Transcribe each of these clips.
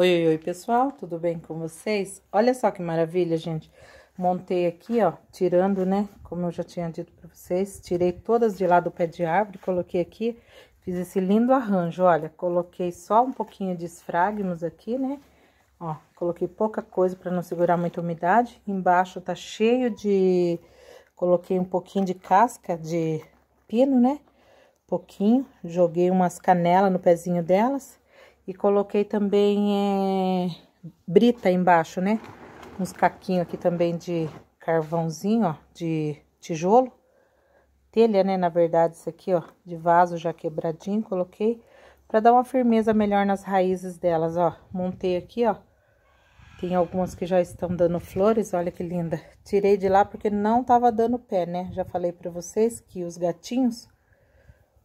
Oi, oi, oi, pessoal, tudo bem com vocês? Olha só que maravilha, gente. Montei aqui, ó, tirando, né, como eu já tinha dito pra vocês, tirei todas de lá do pé de árvore, coloquei aqui, fiz esse lindo arranjo, olha, coloquei só um pouquinho de esfragmos aqui, né, ó, coloquei pouca coisa pra não segurar muita umidade, embaixo tá cheio de... coloquei um pouquinho de casca de pino, né, pouquinho, joguei umas canelas no pezinho delas, e coloquei também é, brita embaixo, né? Uns caquinhos aqui também de carvãozinho, ó, de tijolo. Telha, né, na verdade, isso aqui, ó, de vaso já quebradinho, coloquei para dar uma firmeza melhor nas raízes delas, ó. Montei aqui, ó. Tem algumas que já estão dando flores, olha que linda. Tirei de lá porque não tava dando pé, né? Já falei para vocês que os gatinhos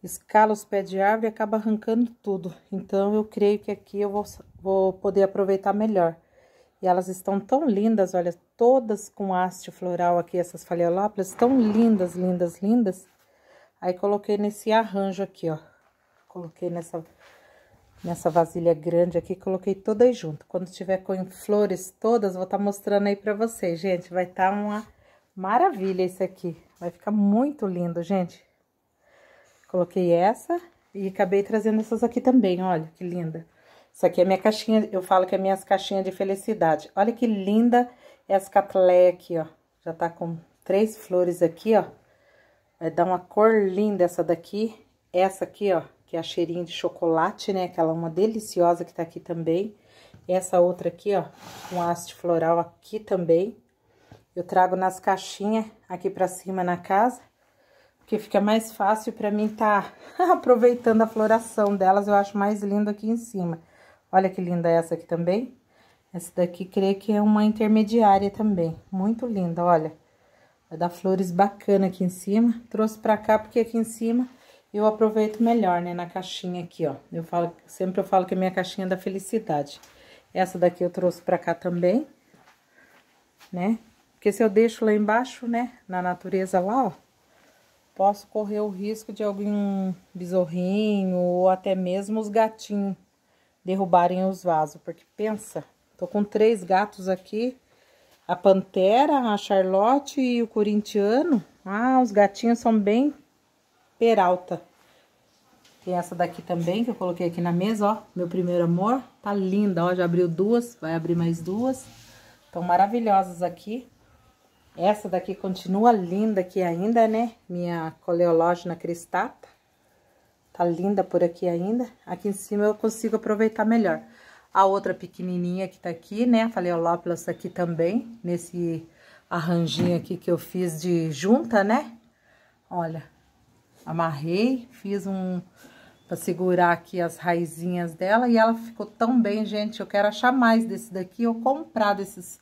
escala os pés de árvore e acaba arrancando tudo. Então, eu creio que aqui eu vou, vou poder aproveitar melhor. E elas estão tão lindas, olha, todas com haste floral aqui, essas faleolápias, tão lindas, lindas, lindas. Aí, coloquei nesse arranjo aqui, ó. Coloquei nessa, nessa vasilha grande aqui, coloquei todas junto. Quando tiver com flores todas, vou estar tá mostrando aí pra vocês, gente. Vai estar tá uma maravilha isso aqui. Vai ficar muito lindo, gente. Coloquei essa e acabei trazendo essas aqui também, olha que linda. Isso aqui é minha caixinha, eu falo que é minhas caixinhas de felicidade. Olha que linda essa catleia aqui, ó. Já tá com três flores aqui, ó. Vai dar uma cor linda essa daqui. Essa aqui, ó, que é a cheirinha de chocolate, né? Aquela uma deliciosa que tá aqui também. Essa outra aqui, ó, com um haste floral aqui também. Eu trago nas caixinhas aqui pra cima na casa. Porque fica mais fácil para mim estar tá aproveitando a floração delas, eu acho mais lindo aqui em cima. Olha que linda essa aqui também. Essa daqui, creio que é uma intermediária também. Muito linda, olha. Vai dar flores bacana aqui em cima. Trouxe pra cá porque aqui em cima eu aproveito melhor, né? Na caixinha aqui, ó. Eu falo, sempre eu falo que é minha caixinha é da felicidade. Essa daqui eu trouxe pra cá também, né? Porque se eu deixo lá embaixo, né? Na natureza lá, ó posso correr o risco de algum besorrinho ou até mesmo os gatinhos derrubarem os vasos. Porque pensa, tô com três gatos aqui, a Pantera, a Charlotte e o Corintiano. Ah, os gatinhos são bem peralta. Tem essa daqui também que eu coloquei aqui na mesa, ó. Meu primeiro amor. Tá linda, ó. Já abriu duas, vai abrir mais duas. Estão maravilhosas aqui. Essa daqui continua linda aqui ainda, né? Minha coleológena cristata. Tá linda por aqui ainda. Aqui em cima eu consigo aproveitar melhor. A outra pequenininha que tá aqui, né? A essa aqui também, nesse arranjinho aqui que eu fiz de junta, né? Olha, amarrei, fiz um... Pra segurar aqui as raizinhas dela. E ela ficou tão bem, gente. Eu quero achar mais desse daqui ou comprar desses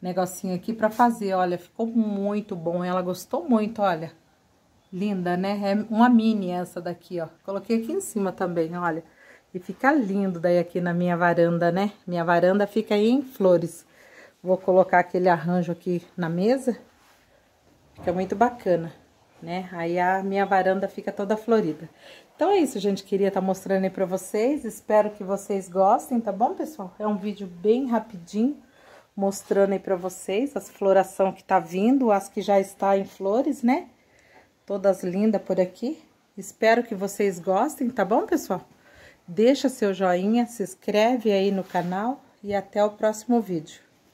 negocinho aqui pra fazer, olha, ficou muito bom, ela gostou muito, olha. Linda, né? É uma mini essa daqui, ó. Coloquei aqui em cima também, olha. E fica lindo daí aqui na minha varanda, né? Minha varanda fica aí em flores. Vou colocar aquele arranjo aqui na mesa. Fica muito bacana, né? Aí a minha varanda fica toda florida. Então é isso, gente. Queria estar tá mostrando aí pra vocês. Espero que vocês gostem, tá bom, pessoal? É um vídeo bem rapidinho mostrando aí para vocês as floração que tá vindo, as que já está em flores, né? Todas lindas por aqui. Espero que vocês gostem, tá bom, pessoal? Deixa seu joinha, se inscreve aí no canal e até o próximo vídeo.